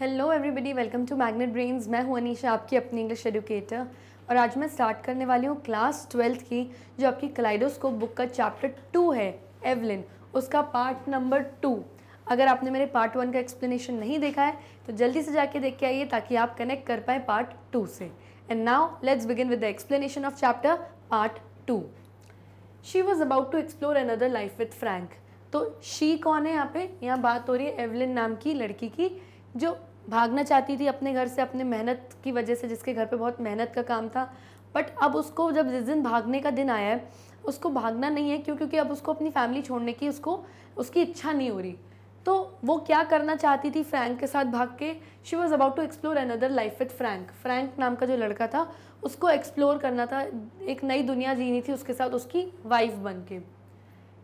Hello everybody welcome to Magnet Brains मैं हूं अनीशा आपकी अपनी इंग्लिश एजुकेटर और आज मैं स्टार्ट करने वाली हूं क्लास ट्वेल्थ की जो आपकी क्लाइडोस्कोप बुक का चैप्टर टू है एवलिन उसका पार्ट नंबर टू अगर आपने मेरे पार्ट वन का एक्सप्लेनेशन नहीं देखा है तो जल्दी से जाके देख के आइए ताकि आप कनेक्ट कर पाए पार्ट टू से and now let's begin with the explanation of chapter part two she was about to explore another life with Frank तो शी कौन है यहाँ पे यहाँ बात हो रही है एवलिन नाम की लड़की की जो भागना चाहती थी अपने घर से अपने मेहनत की वजह से जिसके घर पे बहुत मेहनत का काम था बट अब उसको जब जिस दिन भागने का दिन आया है उसको भागना नहीं है क्यों क्योंकि अब उसको अपनी फैमिली छोड़ने की उसको उसकी इच्छा नहीं हो रही तो वो क्या करना चाहती थी फ्रैंक के साथ भाग के she was about to explore another life with Frank Frank नाम का जो लड़का था उसको एक्सप्लोर करना था एक नई दुनिया जीनी थी उसके साथ उसकी वाइफ बन के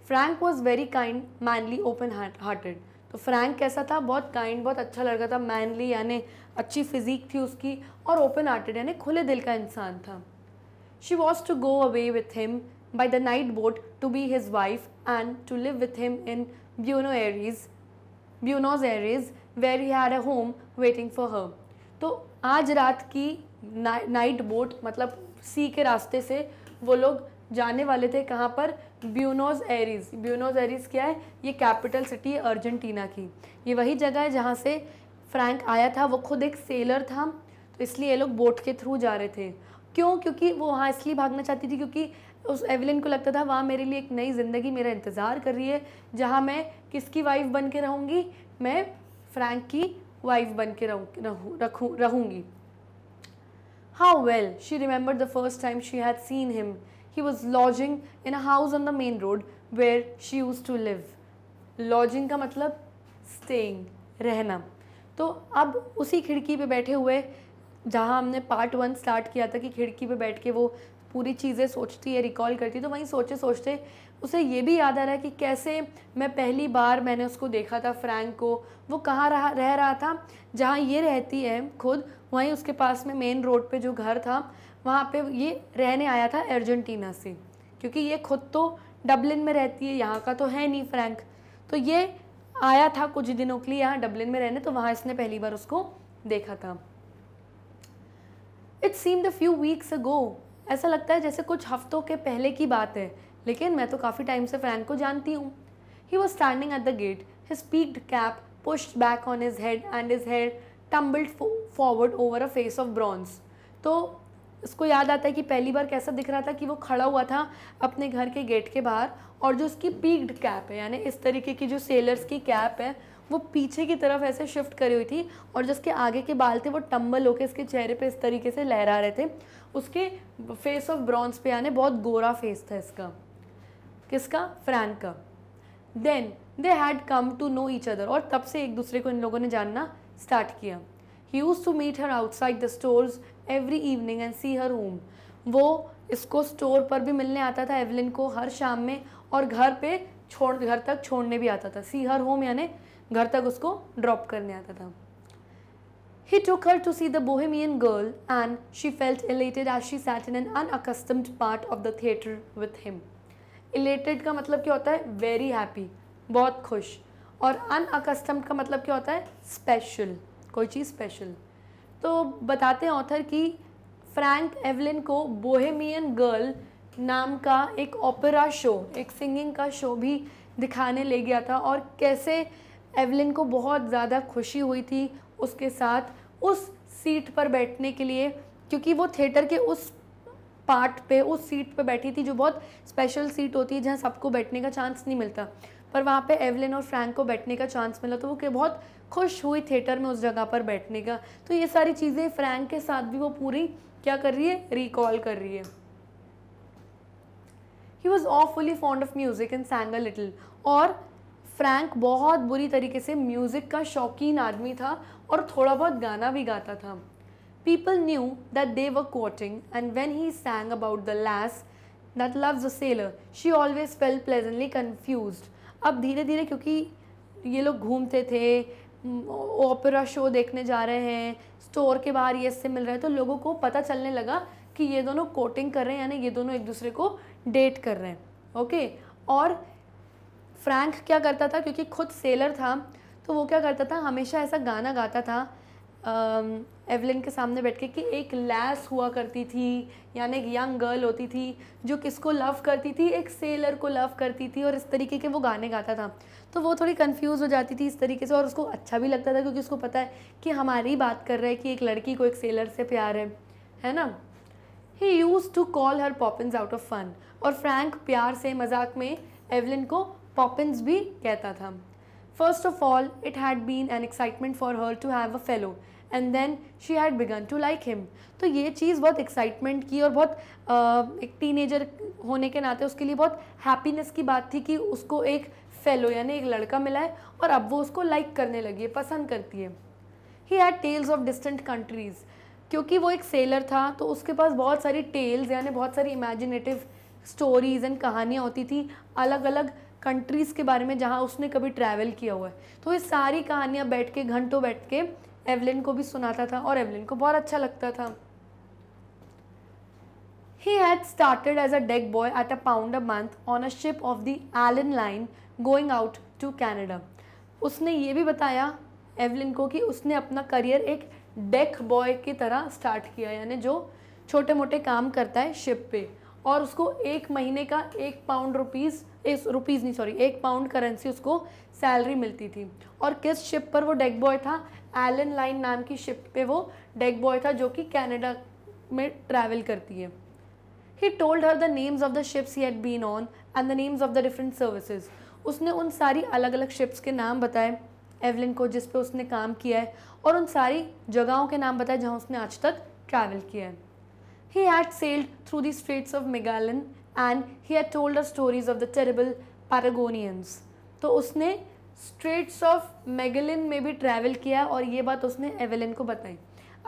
Frank was very kind manly open hearted तो फ्रैंक कैसा था बहुत काइंड बहुत अच्छा लड़का था मैनली यानी अच्छी फिजीक थी उसकी और ओपन हार्टेड यानी खुले दिल का इंसान था she was to go away with him by the night boat to be his wife and to live with him in Buenos Aires Buenos Aires where you had a home waiting for her तो आज रात की night boat मतलब सी के रास्ते से वो लोग जाने वाले थे कहाँ पर ब्यूनोज एरिस ब्यूनोज एरिस क्या है ये कैपिटल सिटी है अर्जेंटीना की ये वही जगह है जहाँ से फ्रैंक आया था वो खुद एक सेलर था तो इसलिए ये लोग बोट के थ्रू जा रहे थे क्यों क्योंकि वो वहाँ इसलिए भागना चाहती थी क्योंकि उस एवलिन को लगता था वहाँ मेरे लिए एक नई ज़िंदगी मेरा इंतज़ार कर रही है जहाँ मैं किसकी वाइफ बन के रहूँगी मैं फ्रैंक की वाइफ बन के रहूँ रखूँ रहूँगी how well she remember the first time she had seen him he was lodging in a house on the main road where she used to live. Lodging का मतलब staying रहना तो अब उसी खिड़की पे बैठे हुए जहाँ हमने पार्ट वन स्टार्ट किया था कि खिड़की पे बैठ के वो पूरी चीज़ें सोचती है रिकॉल करती तो वहीं सोचे सोचते उसे ये भी याद आ रहा है कि कैसे मैं पहली बार मैंने उसको देखा था फ्रैंक को वो कहाँ रहा रह रहा था जहाँ ये रहती है खुद वहीं उसके पास में मेन रोड पे जो घर था वहाँ पे ये रहने आया था अर्जेंटीना से क्योंकि ये खुद तो डबलिन में रहती है यहाँ का तो है नहीं फ्रैंक तो ये आया था कुछ दिनों के लिए यहाँ डबलिन में रहने तो वहाँ इसने पहली बार उसको देखा था it seem the few weeks go ऐसा लगता है जैसे कुछ हफ्तों के पहले की बात है लेकिन मैं तो काफ़ी टाइम से फ्रैंक को जानती हूँ he was standing at the gate his peaked cap pushed back on his head and his head tumbled forward over a face of bronze तो उसको याद आता है कि पहली बार कैसा दिख रहा था कि वो खड़ा हुआ था अपने घर के गेट के बाहर और जो उसकी पीक्ड कैप है यानी इस तरीके की जो सेलर्स की कैप है वो पीछे की तरफ ऐसे शिफ्ट करी हुई थी और जिसके आगे के बाल थे वो टम्बल होके इसके चेहरे पे इस तरीके से लहरा रहे थे उसके फेस ऑफ ब्रॉन्ज पे यानी बहुत गोरा फेस था इसका किसका फ्रैंक का then they had come to know each other और तब से एक दूसरे को इन लोगों ने जानना स्टार्ट किया he used to meet her outside the stores every evening and see her home वो इसको स्टोर पर भी मिलने आता था एवलिन को हर शाम में और घर पे छोड़ घर तक छोड़ने भी आता था सी हर होम यानी घर तक उसको ड्रॉप करने आता था he took her to see the Bohemian girl and she felt elated as she sat in an unaccustomed part of the theatre with him elated का मतलब क्या होता है वेरी हैप्पी बहुत खुश और अनअकस्टम्ड का मतलब क्या होता है स्पेशल कोई चीज़ स्पेशल तो बताते हैं ऑथर कि फ्रैंक एवलिन को बोहेमियन गर्ल नाम का एक ओपेरा शो एक सिंगिंग का शो भी दिखाने ले गया था और कैसे एवलिन को बहुत ज़्यादा खुशी हुई थी उसके साथ उस सीट पर बैठने के लिए क्योंकि वो थिएटर के उस पार्ट पे उस सीट पे बैठी थी जो बहुत स्पेशल सीट होती है जहाँ सबको बैठने का चांस नहीं मिलता पर वहाँ पे एवलिन और फ्रैंक को बैठने का चांस मिला तो वो बहुत खुश हुई थिएटर में उस जगह पर बैठने का तो ये सारी चीज़ें फ्रैंक के साथ भी वो पूरी क्या कर रही है रिकॉल कर रही है he was fully fond of music in sang a little और फ्रैंक बहुत बुरी तरीके से म्यूज़िक का शौकीन आदमी था और थोड़ा बहुत गाना भी गाता था people knew that they were courting and when he sang about the lass that loves a sailor she always fell pleasantly confused अब धीरे धीरे क्योंकि ये लोग घूमते थे ओपेरा शो देखने जा रहे हैं स्टोर के बाहर ये इससे मिल रहे हैं तो लोगों को पता चलने लगा कि ये दोनों कोटिंग कर रहे हैं यानी ये दोनों एक दूसरे को डेट कर रहे हैं ओके और फ्रैंक क्या करता था क्योंकि खुद सेलर था तो वो क्या करता था हमेशा ऐसा गाना गाता था एवलिन के सामने बैठ के कि एक लैस हुआ करती थी यानी एक यंग गर्ल होती थी जो किसको लव करती थी एक सेलर को लव करती थी और इस तरीके के वो गाने गाता था तो वो थोड़ी कंफ्यूज हो जाती थी इस तरीके से और उसको अच्छा भी लगता था क्योंकि उसको पता है कि हमारी बात कर रहे हैं कि एक लड़की को एक सेलर से प्यार है है ना he used to call her Poppens out of fun और फ्रैंक प्यार से मजाक में एवलिन को पॉपिन्स भी कहता था first of all it had been an excitement for her to have a fellow and then she had began to like him तो ये चीज़ बहुत एक्साइटमेंट की और बहुत uh, एक टीनेजर होने के नाते उसके लिए बहुत हैप्पीनेस की बात थी कि उसको एक फेलो यानी एक लड़का मिला है और अब वो उसको लाइक करने लगी है पसंद करती है he had tales of distant countries क्योंकि वो एक सेलर था तो उसके पास बहुत सारी टेल्स यानी बहुत सारी इमेजिनेटिव स्टोरीज़ एंड कहानियाँ होती थी अलग अलग कंट्रीज़ के बारे में जहाँ उसने कभी ट्रैवल किया हुआ है तो ये सारी कहानियाँ बैठ के घंटों बैठ के एवलिन को भी सुनाता था और एवलिन को बहुत अच्छा लगता था He had started as a deck boy at a pound a month on a ship of the Allen Line going out to Canada. उसने ये भी बताया एवलिन को कि उसने अपना करियर एक डेक बॉय की तरह स्टार्ट किया यानी जो छोटे मोटे काम करता है शिप पे और उसको एक महीने का एक पाउंड रुपीज़ इस रुपीज़ नहीं सॉरी एक पाउंड करेंसी उसको सैलरी मिलती थी और किस शिप पर वो डेक बॉय था एलन लाइन नाम की शिप पे वो डेक बॉय था जो कि कैनेडा में ट्रैवल करती है he told her the names of the ships he had been on and the names of the different services उसने उन सारी अलग अलग शिप्स के नाम बताए एवलिन को जिस पे उसने काम किया है और उन सारी जगहों के नाम बताए जहाँ उसने आज तक ट्रैवल किया है he had sailed through the Straits of Magellan and he had told the stories of the terrible Patagonians तो उसने स्ट्रेट्स ऑफ मेगेलिन में भी ट्रैवल किया और ये बात उसने एवेलिन को बताई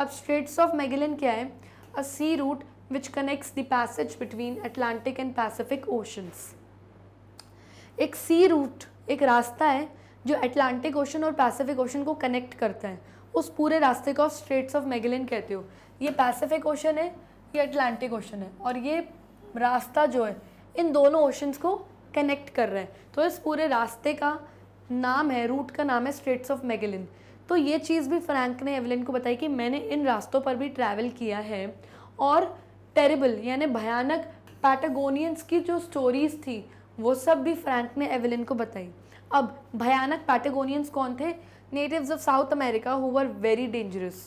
अब स्ट्रेट्स ऑफ मेगेलिन क्या है a sea route which connects the passage between Atlantic and Pacific oceans एक सी रूट एक रास्ता है जो अटलांटिक ओशन और पैसिफिक ओशन को कनेक्ट करता है उस पूरे रास्ते को आप स्ट्रेट्स ऑफ मेगेलिन कहते हो ये पैसिफिक ओशन है ये अटलांटिक ओशन है और ये रास्ता जो है इन दोनों ओशंस को कनेक्ट कर रहा है तो इस पूरे रास्ते का नाम है रूट का नाम है स्ट्रेट्स ऑफ मेगेलिन तो ये चीज़ भी फ्रैंक ने एवलिन को बताई कि मैंने इन रास्तों पर भी ट्रैवल किया है और टेरिबल यानी भयानक पैटागोनियंस की जो स्टोरीज थी वो सब भी फ्रैंक ने एवलिन को बताई अब भयानक पैटागोनियंस कौन थे natives of South America who were very dangerous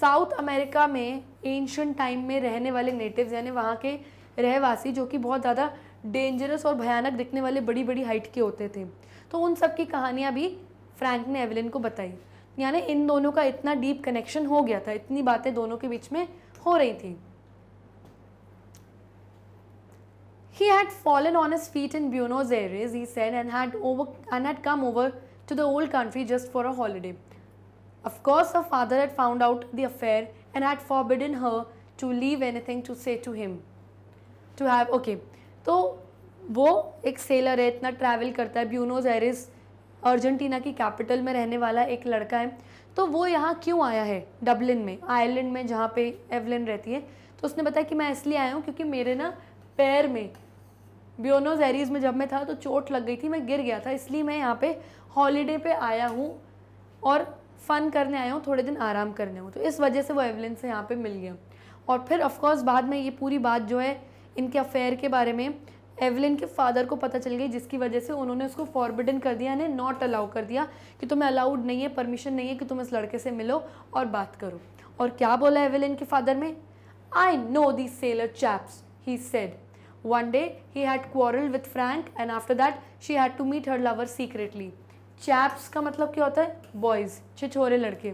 South America में एंशंट टाइम में रहने वाले नेटिव्स यानी वहाँ के रहवासी जो कि बहुत ज़्यादा डेंजरस और भयानक दिखने वाले बड़ी बड़ी हाइट के होते थे तो उन सब की कहानियाँ भी फ्रैंक ने एवेलिन को बताई यानी इन दोनों का इतना डीप कनेक्शन हो गया था इतनी बातें दोनों के बीच में हो रही थी he had fallen on his feet in Buenos Aires he said and had over and had come over to the old country just for a holiday of course a father had found out the affair and had forbid in her to leave anything to say to him to have okay तो वो एक सेलर है इतना travel करता है Buenos Aires Argentina की capital में रहने वाला एक लड़का है तो वो यहाँ क्यों आया है डबलिन में आयरलैंड में जहाँ पे एवलिन रहती है तो उसने बताया कि मैं इसलिए आया हूँ क्योंकि मेरे ना पैर में ब्योनोज एरीज में जब मैं था तो चोट लग गई थी मैं गिर गया था इसलिए मैं यहाँ पे हॉलीडे पे आया हूँ और फ़न करने आया हूँ थोड़े दिन आराम करने हूँ तो इस वजह से वो एवलिन से यहाँ पे मिल गया और फिर ऑफकोर्स बाद में ये पूरी बात जो है इनके अफेयर के बारे में एवलिन के फादर को पता चल गई जिसकी वजह से उन्होंने उसको फॉरबिडन कर दिया यानी नॉट अलाउ कर दिया कि तुम्हें अलाउड नहीं है परमिशन नहीं है कि तुम इस लड़के से मिलो और बात करो और क्या बोला एवलिन के फादर में I know the sailor chaps he said one day he had quarrel with Frank and after that she had to meet her lover secretly chaps का मतलब क्या होता है बॉयज़ छिछोरे लड़के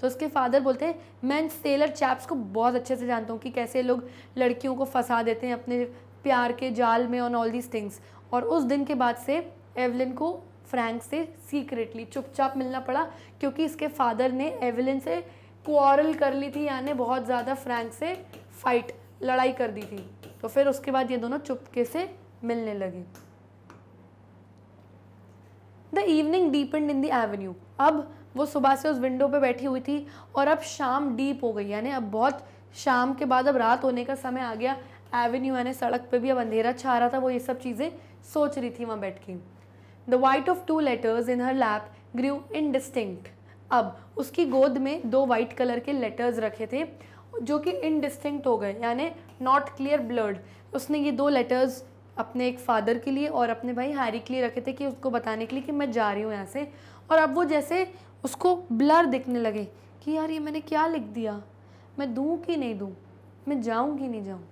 तो उसके फादर बोलते हैं मैं इन सेलर चैप्स को बहुत अच्छे से जानता हूँ कि कैसे लोग लड़कियों को फंसा देते हैं अपने प्यार के जाल में ऑन ऑल दीज थिंग्स और उस दिन के बाद से एवलिन को फ्रैंक से सीक्रेटली चुपचाप मिलना पड़ा क्योंकि इसके फादर ने एवलिन से क्वारल कर ली थी यानी बहुत ज़्यादा फ्रैंक से फाइट लड़ाई कर दी थी तो फिर उसके बाद ये दोनों चुपके से मिलने लगे the evening deepened in the avenue अब वो सुबह से उस विंडो पे बैठी हुई थी और अब शाम डीप हो गई यानी अब बहुत शाम के बाद अब रात होने का समय आ गया एवेन्यू यानी सड़क पे भी अब अंधेरा छा रहा था वो ये सब चीज़ें सोच रही थी वहाँ बैठ के the white of two letters in her lap grew indistinct अब उसकी गोद में दो वाइट कलर के लेटर्स रखे थे जो कि इनडिस्टिंक्ट हो गए यानी नॉट क्लियर ब्लर्ड उसने ये दो लेटर्स अपने एक फादर के लिए और अपने भाई हैरी के लिए रखे थे कि उसको बताने के लिए कि मैं जा रही हूँ यहाँ से और अब वो जैसे उसको ब्लर दिखने लगे कि यार ये मैंने क्या लिख दिया मैं दूँ कि नहीं दूँ मैं जाऊँ कि नहीं जाऊँ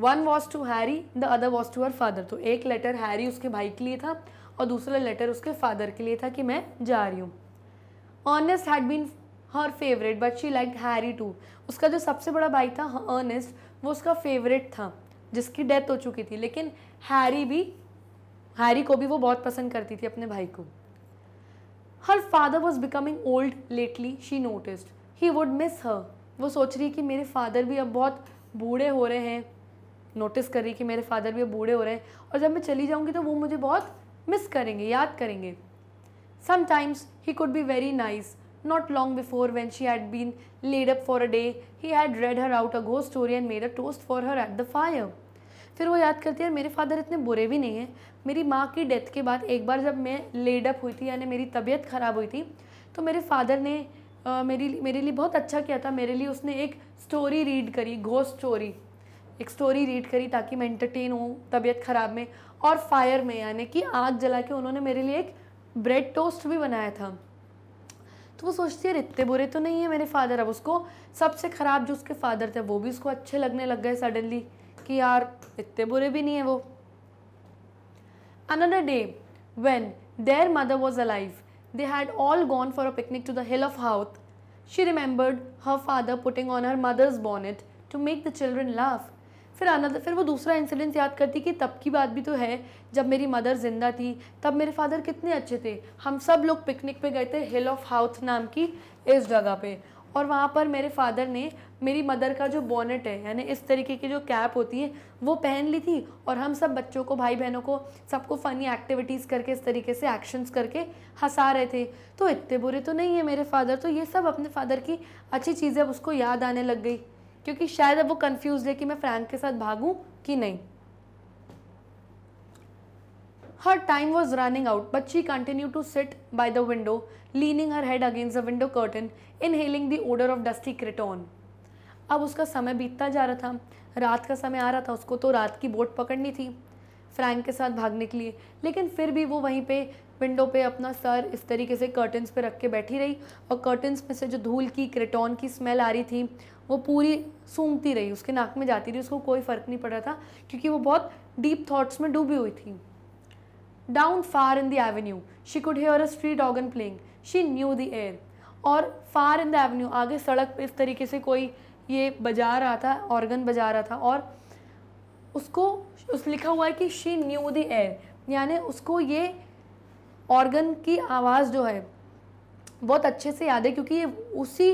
one was to Harry the other was to her father तो एक लेटर हैरी उसके भाई के लिए था और दूसरा लेटर उसके फादर के लिए था कि मैं जा रही हूँ Ernest had been her favourite but she like Harry too उसका जो सबसे बड़ा भाई था अर्नेस्ट वो उसका फेवरेट था जिसकी डेथ हो चुकी थी लेकिन हैरी भी हैरी को भी वो बहुत पसंद करती थी अपने भाई को her father was becoming old lately she noticed he would miss her वो सोच रही कि मेरे फादर भी अब बहुत बूढ़े हो रहे हैं नोटिस कर रही कि मेरे फादर भी बूढ़े हो रहे हैं और जब मैं चली जाऊँगी तो वो मुझे बहुत मिस करेंगे याद करेंगे sometimes he could be very nice not long before when she had been laid up for a day he had read her out a गो story and made a toast for her at the फिर वो याद करती है मेरे father इतने बुरे भी नहीं हैं मेरी माँ की डेथ के बाद एक बार जब मैं लेड अप हुई थी यानी मेरी तबीयत ख़राब हुई थी तो मेरे फादर ने आ, मेरी मेरे लिए बहुत अच्छा किया था मेरे लिए उसने एक स्टोरी रीड करी घोस्ट स्टोरी एक स्टोरी रीड करी ताकि मैं एंटरटेन हूँ तबीयत ख़राब में और फायर में यानी कि आग जला के उन्होंने मेरे लिए एक ब्रेड टोस्ट भी बनाया था तो वो सोचती है इतने बुरे तो नहीं है मेरे फादर अब उसको सबसे ख़राब जो उसके फादर थे वो भी उसको अच्छे लगने लग गए सडनली कि यार इतने बुरे भी नहीं है वो another day when their mother was alive they had all gone for a picnic to the hill of Howth she remembered her father putting on her mother's bonnet to make the children laugh फिर आना फिर वो दूसरा incidence याद करती कि तब की बात भी तो है जब मेरी मदर ज़िंदा थी तब मेरे फादर कितने अच्छे थे हम सब लोग पिकनिक पे गए थे हिल ऑफ हाउथ नाम की इस जगह पे और वहाँ पर मेरे फादर ने मेरी मदर का जो बॉनेट है यानी इस तरीके की जो कैप होती है वो पहन ली थी और हम सब बच्चों को भाई बहनों को सबको फ़नी एक्टिविटीज़ करके इस तरीके से एक्शंस करके हंसा रहे थे तो इतने बुरे तो नहीं है मेरे फादर तो ये सब अपने फादर की अच्छी चीज़ें अब उसको याद आने लग गई क्योंकि शायद अब वो कंफ्यूज है कि मैं फ्रैंक के साथ भागूं कि नहीं her time was running out but she continue to sit by the window leaning her head against the window curtain inhaling the odour of dusty cretonne अब उसका समय बीतता जा रहा था रात का समय आ रहा था उसको तो रात की बोट पकड़नी थी फ्रैंक के साथ भागने के लिए लेकिन फिर भी वो वहीं पे विंडो पे अपना सर इस तरीके से कर्टन्स पे रख के बैठी रही और कर्टन्स में से जो धूल की क्रेटॉन की स्मेल आ रही थी वो पूरी सूंघती रही उसके नाक में जाती रही उसको कोई फ़र्क नहीं पड़ रहा था क्योंकि वो बहुत डीप थाट्स में डूबी हुई थी down far in the avenue she could hear a street organ playing she knew the air और फार इन द एवेन्यू आगे सड़क पे इस तरीके से कोई ये बजा रहा था ऑर्गन बजा रहा था और उसको उस लिखा हुआ है कि शी न्यू द एयर यानी उसको ये ऑर्गन की आवाज़ जो है बहुत अच्छे से याद है क्योंकि ये उसी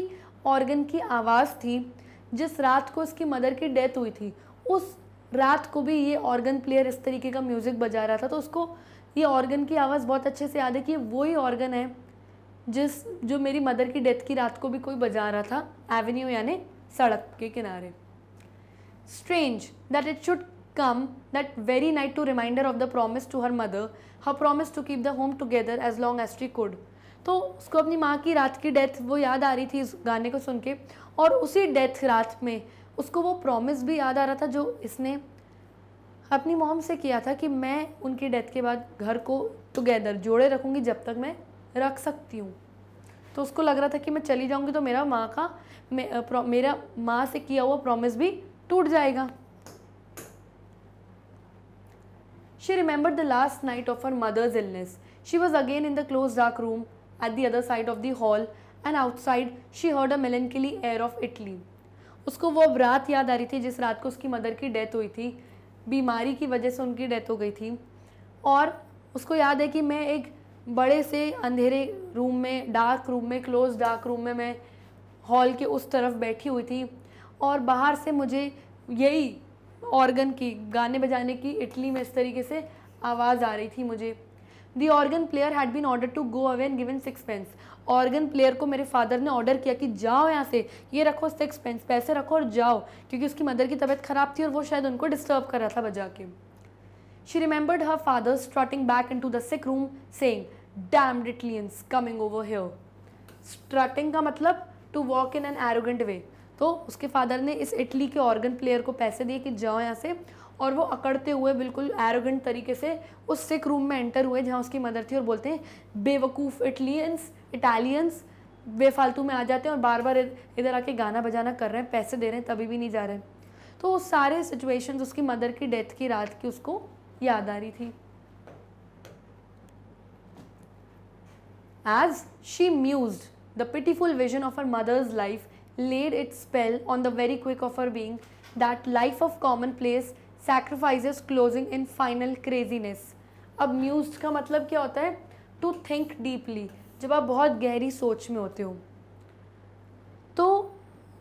ऑर्गन की आवाज़ थी जिस रात को उसकी मदर की डेथ हुई थी उस रात को भी ये ऑर्गन प्लेयर इस तरीके का म्यूज़िक बजा रहा था तो उसको ये ऑर्गन की आवाज़ बहुत अच्छे से याद है कि ये वही ऑर्गन है जिस जो मेरी मदर की डेथ की रात को भी कोई बजा रहा था एवेन्यू यानी सड़क के किनारे Strange that it should come that very night to reminder of the promise to her mother, her promise to keep the home together as long as she could. तो उसको अपनी माँ की रात की डेथ वो याद आ रही थी इस गाने को सुन के और उसी डेथ रात में उसको वो प्रॉमिस भी याद आ रहा था जो इसने अपनी मॉम से किया था कि मैं उनकी डेथ के बाद घर को टुगेदर जोड़े रखूँगी जब तक मैं रख सकती हूँ तो उसको लग रहा था कि मैं चली जाऊँगी तो मेरा माँ का मे, मेरा माँ से किया हुआ प्रॉमिस भी टूट जाएगा she remember the last night of her mother's illness she was again in the close dark room at the other side of the hall and outside she heard a melancholy air of Italy उसको वो अब रात याद आ रही थी जिस रात को उसकी मदर की डेथ हुई थी बीमारी की वजह से उनकी डेथ हो गई थी और उसको याद है कि मैं एक बड़े से अंधेरे रूम में डार्क रूम में क्लोज डार्क रूम में मैं हॉल के उस तरफ बैठी हुई थी और बाहर से मुझे यही ऑर्गन की गाने बजाने की इटली में इस तरीके से आवाज़ आ रही थी मुझे the organ player had been order to go away and given six pence organ player को मेरे फादर ने ऑर्डर किया कि जाओ यहाँ से ये रखो सिक्स पेंस पैसे रखो और जाओ क्योंकि उसकी मदर की तबीयत ख़राब थी और वो शायद उनको डिस्टर्ब कर रहा था बजा के she remembered her father strutting back into the sick room saying damn Italians coming over here strutting का मतलब to walk in an arrogant way तो उसके फादर ने इस इटली के ऑर्गन प्लेयर को पैसे दिए कि जाओ यहाँ से और वो अकड़ते हुए बिल्कुल एरोगेंट तरीके से उस सिख रूम में एंटर हुए जहाँ उसकी मदर थी और बोलते हैं बेवकूफ़ इटलियंस इटालियंस बेफालतू में आ जाते हैं और बार बार इधर आके गाना बजाना कर रहे हैं पैसे दे रहे हैं तभी भी नहीं जा रहे हैं तो वो सारे सिचुएशंस उसकी मदर की डेथ की रात की उसको याद आ रही थी as she muse the pitiful vision of her mother's life laid its spell on the very quick of her being that life of commonplace sacrifices closing in final craziness अब म्यूज का मतलब क्या होता है टू थिंक डीपली जब आप बहुत गहरी सोच में होते हो तो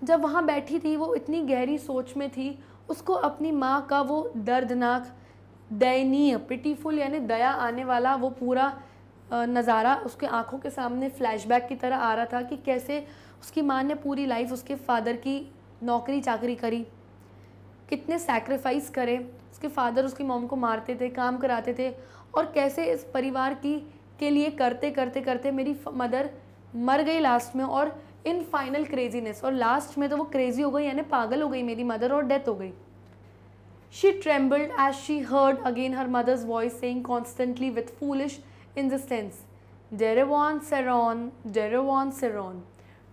जब वहाँ बैठी थी वो इतनी गहरी सोच में थी उसको अपनी माँ का वो दर्दनाक दयनीय पिटीफुल यानी दया आने वाला वो पूरा नज़ारा उसके आंखों के सामने फ्लैशबैक की तरह आ रहा था कि कैसे उसकी माँ ने पूरी लाइफ उसके फादर की नौकरी चाकरी करी कितने सेक्रीफाइस करे उसके फादर उसकी मॉम को मारते थे काम कराते थे और कैसे इस परिवार की के लिए करते करते करते मेरी मदर मर गई लास्ट में और इन फाइनल क्रेजीनेस और लास्ट में तो वो क्रेजी हो गई यानी पागल हो गई मेरी मदर और डेथ हो गई she trembled as she heard again her mother's voice saying constantly with foolish insistence डेरेवॉन सेरॉन वॉन सेरॉन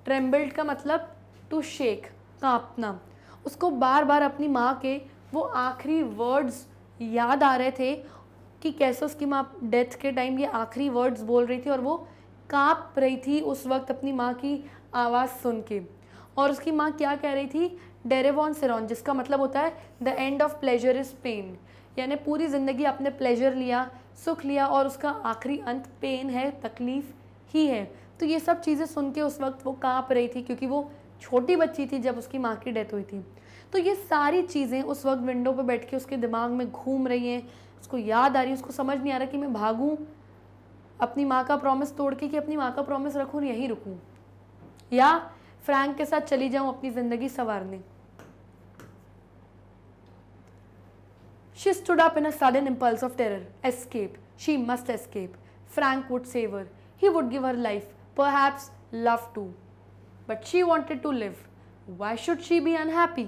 ट्रेम्बल्ड का मतलब टू शेक कांपना उसको बार बार अपनी माँ के वो आखिरी वर्ड्स याद आ रहे थे कि कैसे उसकी माँ डेथ के टाइम ये आखिरी वर्ड्स बोल रही थी और वो काँप रही थी उस वक्त अपनी माँ की आवाज़ सुन के और उसकी माँ क्या कह रही थी डेरेवॉन सिरॉन जिसका मतलब होता है the end of pleasure is pain यानी पूरी ज़िंदगी आपने प्लेजर लिया सुख लिया और उसका आखिरी अंत पेन है तकलीफ़ ही है तो ये सब चीज़ें सुन के उस वक्त वो काँप रही थी क्योंकि वो छोटी बच्ची थी जब उसकी माँ की डेथ हुई थी तो ये सारी चीज़ें उस वक्त विंडो पर बैठ के उसके दिमाग में घूम रही हैं उसको याद आ रही है उसको समझ नहीं आ रहा कि मैं भागूँ अपनी माँ का प्रॉमिस तोड़ के कि अपनी माँ का प्रॉमिस रखूँ यहीं रुकूँ या फ्रैंक के साथ चली जाऊँ अपनी ज़िंदगी संवारने she stood up in a sudden impulse of terror escape she must escape Frank would save her he would give her life perhaps love to. But she wanted to live. Why should she be unhappy?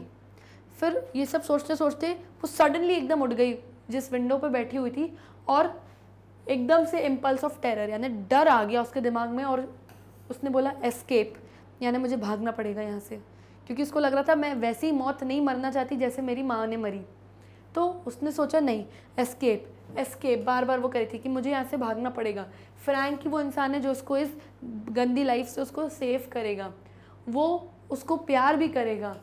फिर ये सब सोचते सोचते वो suddenly एकदम उठ गई जिस विंडो पे बैठी हुई थी और एकदम से इम्पल्स ऑफ टेरर यानी डर आ गया उसके दिमाग में और उसने बोला एस्केप यानी मुझे भागना पड़ेगा यहाँ से क्योंकि उसको लग रहा था मैं वैसी मौत नहीं मरना चाहती जैसे मेरी माँ ने मरी तो उसने सोचा नहीं एस्केप एस्केप बार बार वो कह रही थी कि मुझे यहाँ से भागना पड़ेगा फ्रैंक की वो इंसान है जो उसको इस गंदी लाइफ से उसको सेव करेगा वो उसको प्यार भी करेगा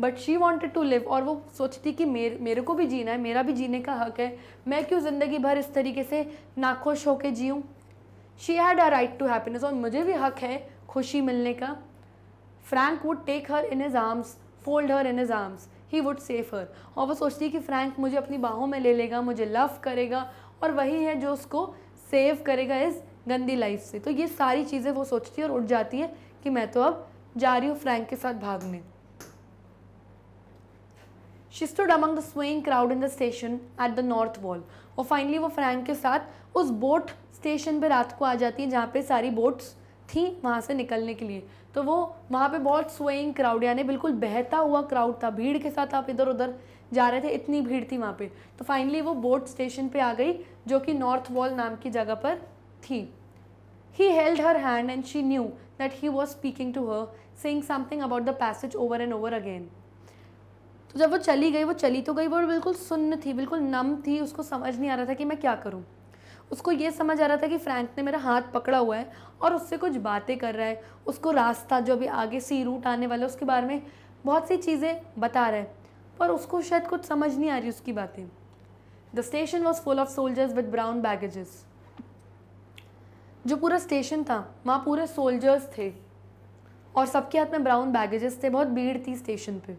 but she wanted to live और वो सोचती कि मेरे मेरे को भी जीना है मेरा भी जीने का हक है मैं क्यों ज़िंदगी भर इस तरीके से नाखुश होकर जीऊँ she had a right to happiness और मुझे भी हक है खुशी मिलने का Frank would take her in his arms fold her in his arms he would save her और वो सोचती है कि फ्रैंक मुझे अपनी बाहों में ले लेगा मुझे लव करेगा और वही है जो उसको सेव करेगा इस गंदी लाइफ से तो ये सारी चीज़ें वो सोचती है और उठ जाती है कि मैं तो अब जा रही हूँ फ्रैंक के साथ भागने she stood among the swaying crowd in the station at the North Wall और फाइनली वो फ्रैंक के साथ उस बोट स्टेशन पर रात को आ जाती है जहाँ पे सारी बोट्स थी वहाँ से निकलने के लिए तो वो वहाँ पे बहुत स्वेइंग क्राउड यानी बिल्कुल बहता हुआ क्राउड था भीड़ के साथ आप इधर उधर जा रहे थे इतनी भीड़ थी वहाँ पे तो फाइनली वो बोट स्टेशन पे आ गई जो कि नॉर्थ वॉल नाम की जगह पर थी he held her hand and she knew that he was speaking to her saying something about the passage over and over again तो जब वो चली गई वो चली तो गई वो बिल्कुल सुन्न थी बिल्कुल नम थी उसको समझ नहीं आ रहा था कि मैं क्या करूँ उसको ये समझ आ रहा था कि फ्रैंक ने मेरा हाथ पकड़ा हुआ है और उससे कुछ बातें कर रहा है उसको रास्ता जो अभी आगे सी रूट आने वाला है उसके बारे में बहुत सी चीज़ें बता रहा है पर उसको शायद कुछ समझ नहीं आ रही उसकी बातें the station was full of soldiers with brown baggages जो पूरा स्टेशन था वहाँ पूरे सोल्जर्स थे और सबके हाथ में ब्राउन बैगेजेस थे बहुत भीड़ थी स्टेशन पर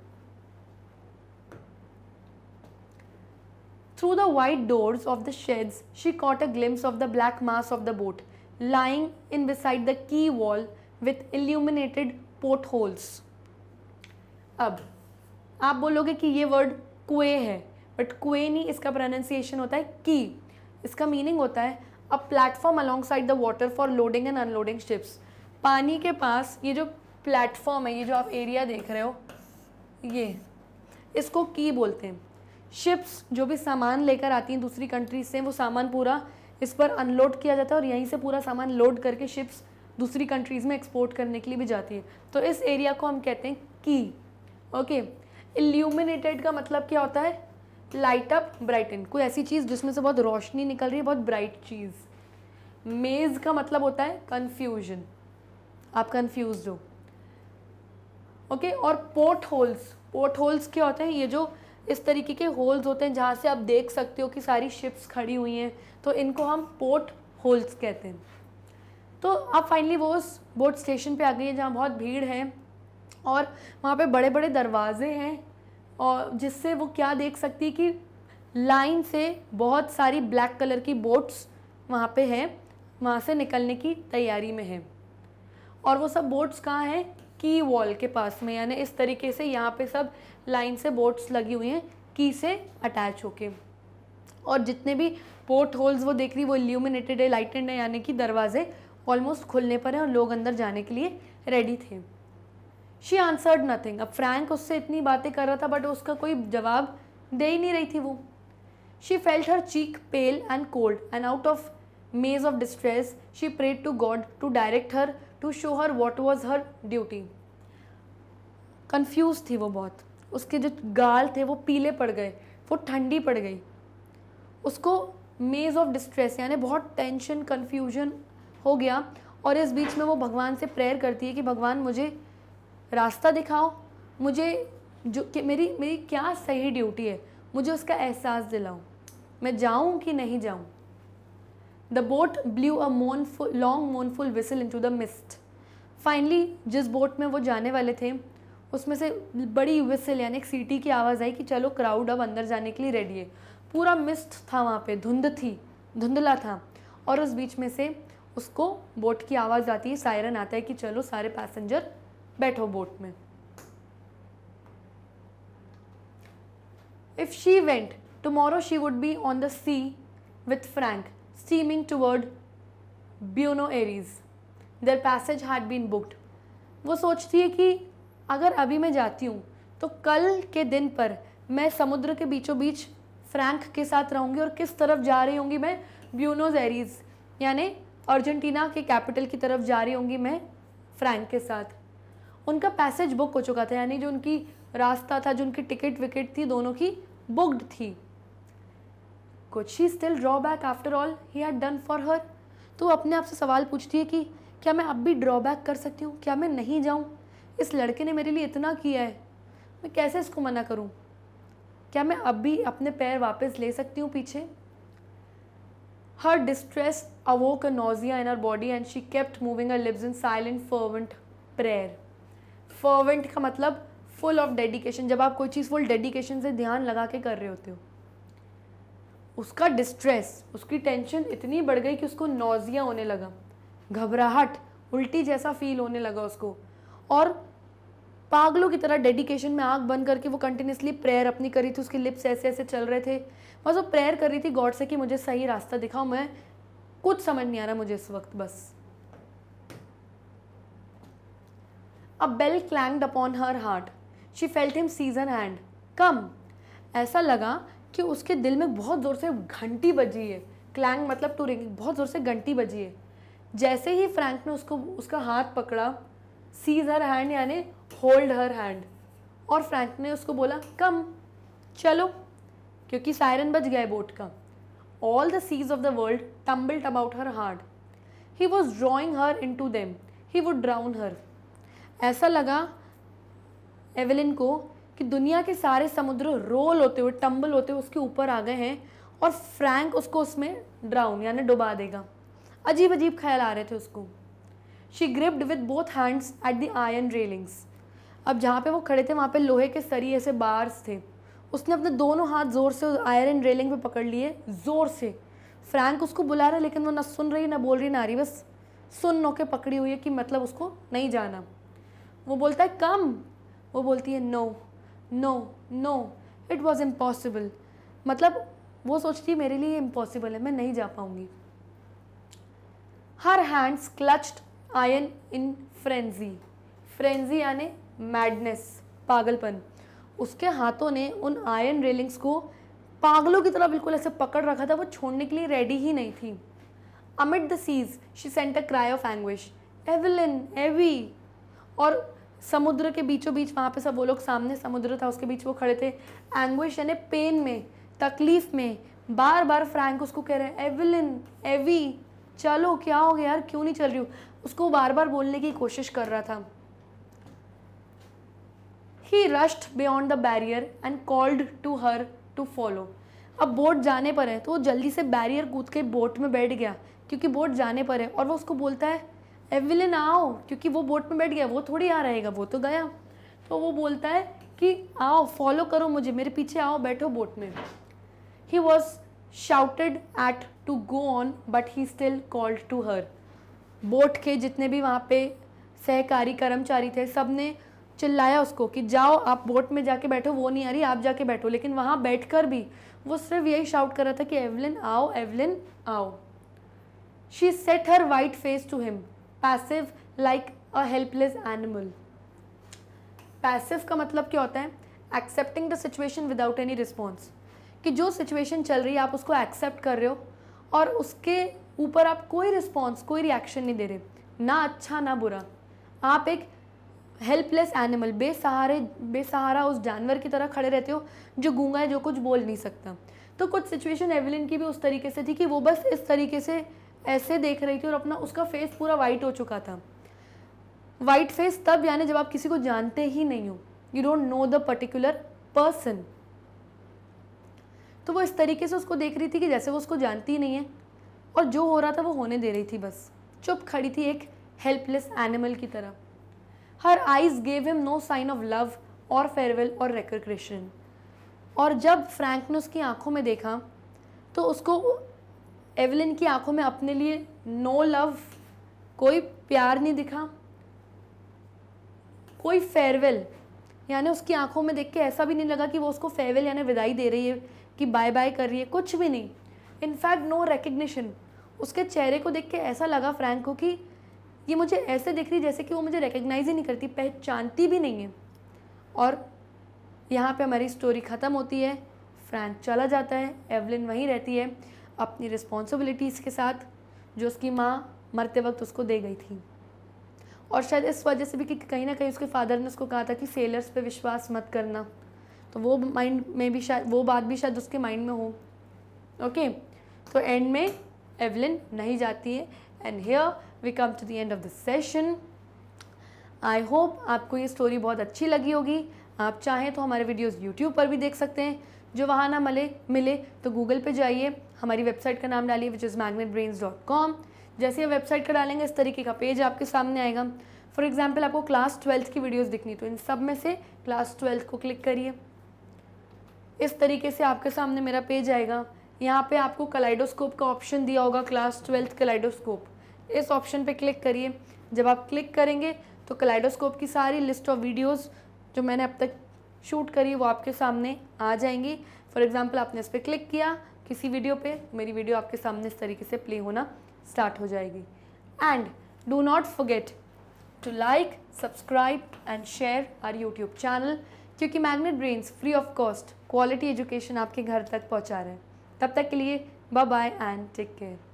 Through the wide doors of the sheds, she caught a glimpse of the black mass of the boat, lying in beside the key wall with illuminated portholes. ab aap bologe ki ye word kue hai but kue ni iska pronunciation hota hai ki iska meaning hota hai a platform alongside the water for loading and unloading ships pani ke paas ye jo जो platform है ये जो आप area देख रहे हो ये इसको की बोलते हैं शिप्स जो भी सामान लेकर आती हैं दूसरी कंट्री से वो सामान पूरा इस पर अनलोड किया जाता है और यहीं से पूरा सामान लोड करके शिप्स दूसरी कंट्रीज़ में एक्सपोर्ट करने के लिए भी जाती है तो इस एरिया को हम कहते हैं की ओके इल्यूमिनेटेड का मतलब क्या होता है लाइट अप ब्राइटन कोई ऐसी चीज़ जिसमें से बहुत रोशनी निकल रही है बहुत ब्राइट चीज़ मेज़ का मतलब होता है कन्फ्यूजन आप कन्फ्यूज हो ओके और पोर्ट होल्स पोर्ट होल्स क्या होते हैं ये जो इस तरीके के होल्स होते हैं जहाँ से आप देख सकते हो कि सारी शिप्स खड़ी हुई हैं तो इनको हम पोर्ट होल्स कहते हैं तो आप फाइनली वो उस बोट स्टेशन पे आ गई हैं जहाँ बहुत भीड़ है और वहाँ पे बड़े बड़े दरवाजे हैं और जिससे वो क्या देख सकती है कि लाइन से बहुत सारी ब्लैक कलर की बोट्स वहाँ पे हैं वहाँ से निकलने की तैयारी में है और वो सब बोट्स कहाँ हैं की वॉल के पास में यानी इस तरीके से यहाँ पे सब लाइन से बोर्ड्स लगी हुई हैं की से अटैच होके और जितने भी पोर्ट होल्स वो देख रही वो इल्यूमिनेटेड है लाइटेड है यानी कि दरवाजे ऑलमोस्ट खुलने पर हैं और लोग अंदर जाने के लिए रेडी थे शी आंसर्ड नथिंग अब फ्रैंक उससे इतनी बातें कर रहा था बट उसका कोई जवाब दे ही नहीं रही थी वो she felt her cheek pale and cold and out of maze of distress she prayed to God to direct her to show her what was her duty confuse थी वो बहुत उसके जो गाल थे वो पीले पड़ गए वो ठंडी पड़ गई उसको मेज़ ऑफ डिस्ट्रेस यानी बहुत टेंशन कन्फ्यूजन हो गया और इस बीच में वो भगवान से प्रेयर करती है कि भगवान मुझे रास्ता दिखाओ मुझे जो कि मेरी मेरी क्या सही ड्यूटी है मुझे उसका एहसास दिलाओ मैं जाऊं कि नहीं जाऊं the boat boat a a long mournful whistle into the mist finally जिस बोट में वो जाने वाले थे उसमें से बड़ी विसल यानी एक सीटी की आवाज़ आई कि चलो क्राउड अब अंदर जाने के लिए रेडी है पूरा मिस्ट था वहाँ पे धुंध थी धुंधला था और उस बीच में से उसको बोट की आवाज़ आती है सायरन आता है कि चलो सारे पैसेंजर बैठो बोट में if she went tomorrow she would be on the sea with Frank steaming toward Buenos Aires their passage had been booked वो सोचती है कि अगर अभी मैं जाती हूँ तो कल के दिन पर मैं समुद्र के बीचों बीच फ्रैंक के साथ रहूँगी और किस तरफ जा रही होंगी मैं ब्यूनोज एरीज यानी अर्जेंटीना के कैपिटल की तरफ जा रही होंगी मैं फ्रैंक के साथ उनका पैसेज बुक हो चुका था यानी जो उनकी रास्ता था जो उनकी टिकट विकेट थी दोनों की बुकड थी कुछ she still draw back after all he had done for तो अपने आप से सवाल पूछती है कि क्या मैं अब भी ड्रॉ बैक कर सकती हूँ क्या मैं नहीं जाऊँ इस लड़के ने मेरे लिए इतना किया है मैं कैसे इसको मना करूँ क्या मैं अब भी अपने पैर वापस ले सकती हूँ पीछे her distress awoke a nausea in her body and she kept moving her lips in silent fervent prayer fervent का मतलब फुल ऑफ डेडिकेशन जब आप कोई चीज़ फुल डेडिकेशन से ध्यान लगा के कर रहे होते हो उसका डिस्ट्रेस उसकी टेंशन इतनी बढ़ गई कि उसको नोज़िया होने लगा घबराहट उल्टी जैसा फील होने लगा उसको और पागलों की तरह डेडिकेशन में आग बंद करके वो कंटिन्यूसली प्रेयर अपनी करी थी उसके लिप्स ऐसे ऐसे चल रहे थे बस वो प्रेयर कर रही थी गॉड से कि मुझे सही रास्ता दिखाओ मैं कुछ समझ नहीं आ रहा मुझे इस वक्त बस a bell clang upon her heart she felt him seize her hand come ऐसा लगा कि उसके दिल में बहुत ज़ोर से घंटी बजी है क्लैंग मतलब टू रिंग बहुत ज़ोर से घंटी बजी है जैसे ही फ्रैंक ने उसको उसका हाथ पकड़ा सीज हर हैंड यानी होल्ड हर हैंड और फ्रैंक ने उसको बोला कम चलो क्योंकि सायरन बज गया है बोट का all the seas of the world tumbled about her heart he was drawing her into them he would drown her ऐसा लगा एवेलिन को कि दुनिया के सारे समुद्र रोल होते हुए टम्बल होते हुए उसके ऊपर आ गए हैं और फ्रैंक उसको उसमें ड्राउन यानी डुबा देगा अजीब अजीब ख्याल आ रहे थे उसको she gripped with both hands at the iron railings अब जहाँ पे वो खड़े थे वहाँ पे लोहे के सरी ऐसे बार्स थे उसने अपने दोनों हाथ ज़ोर से आयरन रेलिंग पे पकड़ लिए ज़ोर से फ्रैंक उसको बुला रहा लेकिन वो ना सुन रही ना बोल रही ना रही बस सुन नो के पकड़ी हुई है कि मतलब उसको नहीं जाना वो बोलता है कम वो बोलती है no no no it was impossible मतलब वो सोचती मेरे लिए इम्पॉसिबल है मैं नहीं जा पाऊंगी her hands clutched iron in frenzy frenzy यानी मैडनेस पागलपन उसके हाथों ने उन आयन रेलिंग्स को पागलों की तरह बिल्कुल ऐसे पकड़ रखा था वो छोड़ने के लिए रेडी ही नहीं थी amid the seas she sent a cry of anguish Eveline Evvy और समुद्र के बीचों बीच वहाँ पे सब वो लोग सामने समुद्र था उसके बीच वो खड़े थे एंग्विश यानी पेन में तकलीफ में बार बार फ्रैंक उसको कह रहे हैं एविलिन एवी चलो क्या हो गया यार क्यों नहीं चल रही हूँ उसको बार बार बोलने की कोशिश कर रहा था he rushed beyond the barrier and called to her to follow अब बोट जाने पर है तो वो जल्दी से बैरियर कूद के बोट में बैठ गया क्योंकि बोट जाने पर है और वो उसको बोलता है एविलिन आओ क्योंकि वो बोट में बैठ गया वो थोड़ी आ रहेगा वो तो गया तो वो बोलता है कि आओ फॉलो करो मुझे मेरे पीछे आओ बैठो बोट में he was shouted at to go on but he still called to her boat के जितने भी वहाँ पे सहकारी कर्मचारी थे सब ने चिल्लाया उसको कि जाओ आप बोट में जाके बैठो वो नहीं आ रही आप जाके बैठो लेकिन वहाँ बैठ कर भी वो सिर्फ यही शाउट कर रहा था कि एवलिन आओ एवलिन आओ she set her white face to him passive like a helpless animal passive का मतलब क्या होता है accepting the situation without any response कि जो सिचुएशन चल रही है आप उसको एक्सेप्ट कर रहे हो और उसके ऊपर आप कोई रिस्पॉन्स कोई रिएक्शन नहीं दे रहे ना अच्छा ना बुरा आप एक हेल्पलेस एनिमल बेसहारे बेसहारा उस जानवर की तरह खड़े रहते हो जो गूंगा है जो कुछ बोल नहीं सकता तो कुछ सिचुएशन एवलिन की भी उस तरीके से थी कि वो बस इस तरीके से ऐसे देख रही थी और अपना उसका फेस पूरा वाइट हो चुका था वाइट फेस तब यानी जब आप किसी को जानते ही नहीं हो you don't know the particular person तो वो इस तरीके से उसको देख रही थी कि जैसे वो उसको जानती ही नहीं है और जो हो रहा था वो होने दे रही थी बस चुप खड़ी थी एक हेल्पलेस एनिमल की तरह her eyes gave him no sign of love और फेयरवेल और रिकग्रेशन और जब फ्रैंक ने उसकी आंखों में देखा तो उसको एवलिन की आंखों में अपने लिए नो लव कोई प्यार नहीं दिखा कोई फेयरवेल यानी उसकी आंखों में देख के ऐसा भी नहीं लगा कि वो उसको फेयरवेल यानी विदाई दे रही है कि बाय बाय कर रही है कुछ भी नहीं इनफैक्ट नो रिकग्निशन उसके चेहरे को देख के ऐसा लगा फ्रैंक को कि ये मुझे ऐसे दिख रही जैसे कि वो मुझे रिकग्नाइज ही नहीं करती पहचानती भी नहीं है और यहाँ पे हमारी स्टोरी ख़त्म होती है फ्रैंक चला जाता है एवलिन वहीं रहती है अपनी रिस्पॉन्सिबिलिटीज़ के साथ जो उसकी माँ मरते वक्त उसको दे गई थी और शायद इस वजह से भी कि कहीं ना कहीं उसके फादर ने उसको कहा था कि फेलर्स पे विश्वास मत करना तो वो माइंड में भी शायद वो बात भी शायद उसके माइंड में हो ओके तो एंड में एवलिन नहीं जाती है and here we come to the end of the session I hope आपको ये स्टोरी बहुत अच्छी लगी होगी आप चाहें तो हमारे वीडियोस यूट्यूब पर भी देख सकते हैं जो वहाँ ना मिले मिले तो गूगल पे जाइए हमारी वेबसाइट का नाम डालिए which is Magnet Brains dot com जैसे आप वेबसाइट का डालेंगे इस तरीके का पेज आपके सामने आएगा फॉर एग्जाम्पल आपको क्लास ट्वेल्थ की वीडियोज़ दिखनी तो इन सब में से क्लास ट्वेल्थ को क्लिक करिए इस तरीके से आपके सामने मेरा पेज आएगा यहाँ पे आपको कलाइडोस्कोप का ऑप्शन दिया होगा क्लास ट्वेल्थ कलाइडोस्कोप इस ऑप्शन पे क्लिक करिए जब आप क्लिक करेंगे तो कलाइडोस्कोप की सारी लिस्ट ऑफ वीडियोस जो मैंने अब तक शूट करी वो आपके सामने आ जाएंगी फॉर एग्जांपल आपने इस पर क्लिक किया किसी वीडियो पे मेरी वीडियो आपके सामने इस तरीके से प्ले होना स्टार्ट हो जाएगी and do not forget to like subscribe and share our YouTube channel क्योंकि Magnet Brains free of cost quality education आपके घर तक पहुंचा रहे हैं तब तक के लिए bye bye and take care